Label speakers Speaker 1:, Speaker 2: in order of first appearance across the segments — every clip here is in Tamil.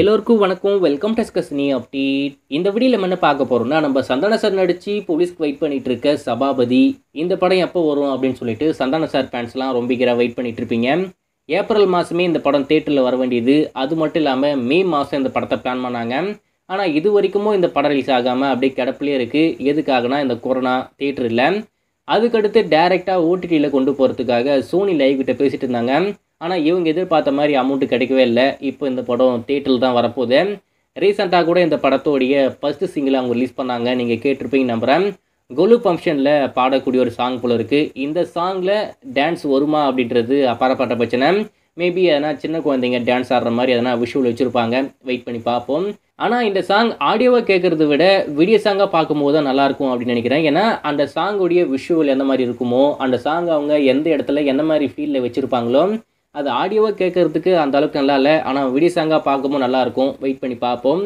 Speaker 1: எல்லோருக்கும் வணக்கம் வெல்கம் நீ அப்டேட் இந்த வீடியோ நம்ம என்ன பார்க்க போகிறோம்னா நம்ம சந்தான சார் நடித்து போலீஸ்க்கு வெயிட் பண்ணிட்டு இருக்க சபாபதி இந்த படம் எப்போ வரும் அப்படின்னு சொல்லிட்டு சந்தான சார் ஃபேன்ஸ்லாம் ரொம்ப கிராக வெயிட் பண்ணிட்டு இருப்பீங்க ஏப்ரல் மாதமே இந்த படம் தேட்டரில் வர வேண்டியது அது மட்டும் இல்லாமல் மே மாதம் இந்த படத்தை பிளான் பண்ணாங்க ஆனால் இது வரைக்குமோ இந்த படம் ரிலீஸ் ஆகாமல் அப்படியே கிடப்பிலே இருக்குது எதுக்காகனா இந்த கொரோனா இல்லை அதுக்கடுத்து டேரெக்டாக ஓடிடியில் கொண்டு போகிறதுக்காக சோனி லைவ் கிட்ட பேசிட்டு இருந்தாங்க ஆனால் இவங்க எதிர்பார்த்த மாதிரி அமௌண்ட்டு கிடைக்கவே இல்லை இப்போ இந்த படம் தேட்டரில் தான் வரப்போகுது ரீசெண்டாக கூட இந்த படத்தோடைய ஃபஸ்ட்டு சிங்கிளை அவங்க ரிலீஸ் பண்ணாங்க நீங்கள் கேட்டிருப்பீங்க நம்புகிறேன் கொலு ஃபங்க்ஷனில் பாடக்கூடிய ஒரு சாங் போல இருக்குது இந்த சாங்கில் டான்ஸ் வருமா அப்படின்றது அப்பறப்பட்ட பிரச்சனை மேபி எதனா சின்ன குழந்தைங்க டான்ஸ் ஆடுற மாதிரி எதனா விஷுவல் வச்சுருப்பாங்க வெயிட் பண்ணி பார்ப்போம் ஆனால் இந்த சாங் ஆடியோவாக கேட்குறத விட வீடியோ சாங்காக பார்க்கும்போது தான் நல்லாயிருக்கும் அப்படின்னு நினைக்கிறேன் ஏன்னா அந்த சாங்குடைய விஷுவல் எந்த மாதிரி இருக்குமோ அந்த சாங் அவங்க எந்த இடத்துல எந்த மாதிரி ஃபீலில் வச்சுருப்பாங்களோ அது ஆடியோவாக கேட்குறதுக்கு அந்த அளவுக்கு நல்லா இல்லை ஆனால் விடிய சாங்காக பார்க்கவும் நல்லாயிருக்கும் வெயிட் பண்ணி பார்ப்போம்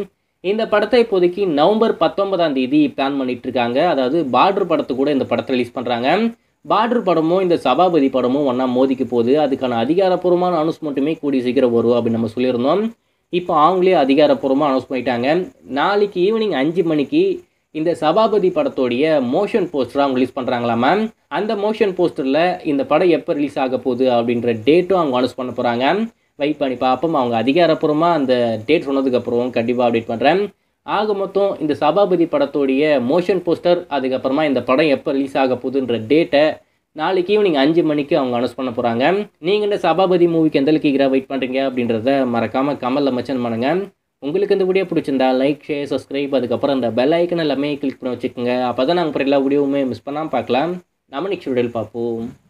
Speaker 1: இந்த படத்தை இப்போதைக்கு நவம்பர் பத்தொன்பதாம் தேதி பிளான் பண்ணிட்டு இருக்காங்க அதாவது பார்டர் படத்தை கூட இந்த படத்தை ரிலீஸ் பண்ணுறாங்க பார்டர் படமும் இந்த சபாபதி படமும் ஒன்றா மோதிக்கு போகுது அதுக்கான அதிகாரப்பூர்வமான அனௌன்ஸ்மெண்ட்டுமே கூடி சீக்கிரம் வரும் அப்படின்னு நம்ம சொல்லியிருந்தோம் இப்போ அவங்களே அதிகாரப்பூர்வமாக அனௌன்ஸ் பண்ணிட்டாங்க நாளைக்கு ஈவினிங் அஞ்சு மணிக்கு இந்த சபாபதி படத்தோடைய மோஷன் போஸ்டர் அவங்க ரிலீஸ் மேம் அந்த மோஷன் போஸ்டரில் இந்த படம் எப்போ ரிலீஸ் ஆக போகுது அப்படின்ற டேட்டும் அவங்க அனௌன்ஸ் பண்ண போகிறாங்க வெயிட் பண்ணி பார்ப்போம் அவங்க அதிகாரப்பூர்வமாக அந்த டேட் சொன்னதுக்கப்புறம் கண்டிப்பாக அப்டேட் பண்ணுறேன் ஆக மொத்தம் இந்த சபாபதி படத்தோடைய மோஷன் போஸ்டர் அதுக்கப்புறமா இந்த படம் எப்போ ரிலீஸ் ஆக போகுதுன்ற டேட்டை நாளைக்கு ஈவினிங் அஞ்சு மணிக்கு அவங்க அனௌன்ஸ் பண்ண போகிறாங்க நீங்கள் இந்த சபாபதி மூவிக்கு எந்த அளவுக்கு வெயிட் பண்ணுறீங்க அப்படின்றத மறக்காமல் கமலில் மச்சன் பண்ணுங்கள் உங்களுக்கு இந்த வீடியோ பிடிச்சிருந்தா லைக் ஷேர் சப்ஸ்கிரைப் அதுக்கப்புறம் அந்த பெல் ஐக்கன் எல்லாமே கிளிக் பண்ணி வச்சுக்கோங்க அப்போ தான் நாங்கள் எல்லா வீடியோவுமே மிஸ் பண்ணாமல் பார்க்கலாம் நம்ம நெக்ஸ்ட் வீடியோவில் பார்ப்போம்